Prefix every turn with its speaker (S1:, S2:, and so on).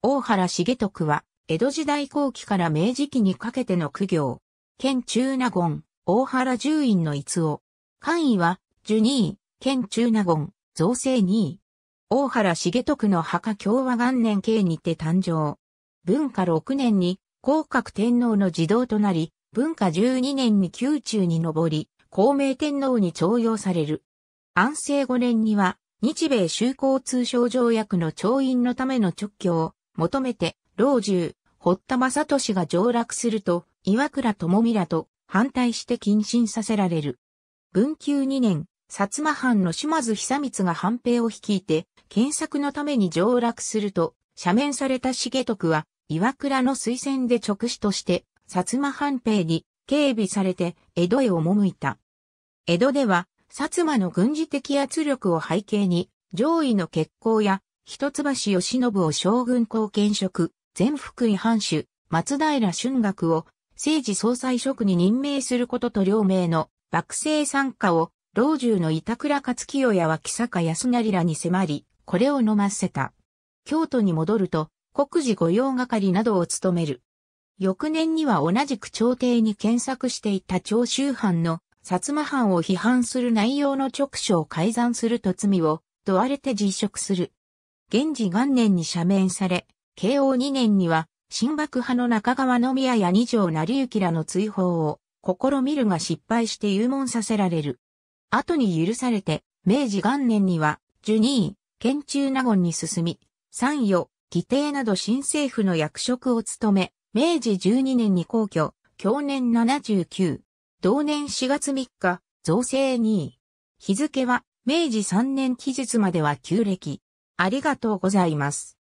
S1: 大
S2: 原重徳は、江戸時代後期から明治期にかけての苦行。県中納言、大原十院の逸を。官位は、十二位、県中納言、造成二位。大原重徳の墓共和元年慶にて誕生。文化六年に、広角天皇の児童となり、文化十二年に宮中に上り、孔明天皇に徴用される。安政五年には、日米修好通商条約の調印のための直教、求めて、老中、堀田正俊が上洛すると、岩倉智美らと反対して謹慎させられる。文久2年、薩摩藩の島津久光が藩兵を率いて、検索のために上洛すると、斜面された重徳は、岩倉の推薦で直使として、薩摩藩兵に警備されて、江戸へ赴いた。江戸では、薩摩の軍事的圧力を背景に、上位の決行や一橋慶喜を将軍後見職、全福井藩主、松平春学を政治総裁職に任命することと両名の幕政参加を老中の板倉勝清や脇坂康成らに迫り、これを飲ませた。京都に戻ると、国事御用係などを務める。翌年には同じく朝廷に検索していた長州藩の薩摩藩を批判する内容の直書を改ざんすると罪を問われて辞職する。元治元年に赦免され、慶応2年には、新幕派の中川の宮や二条成行らの追放を、試みるが失敗して遊問させられる。後に許されて、明治元年には、受任、県中納言に進み、参与、議定など新政府の役職を務め、明治12年に皇居、去年79。同年4月3日、造成2位。日付は、明治3年期日までは旧暦。ありがとうございます。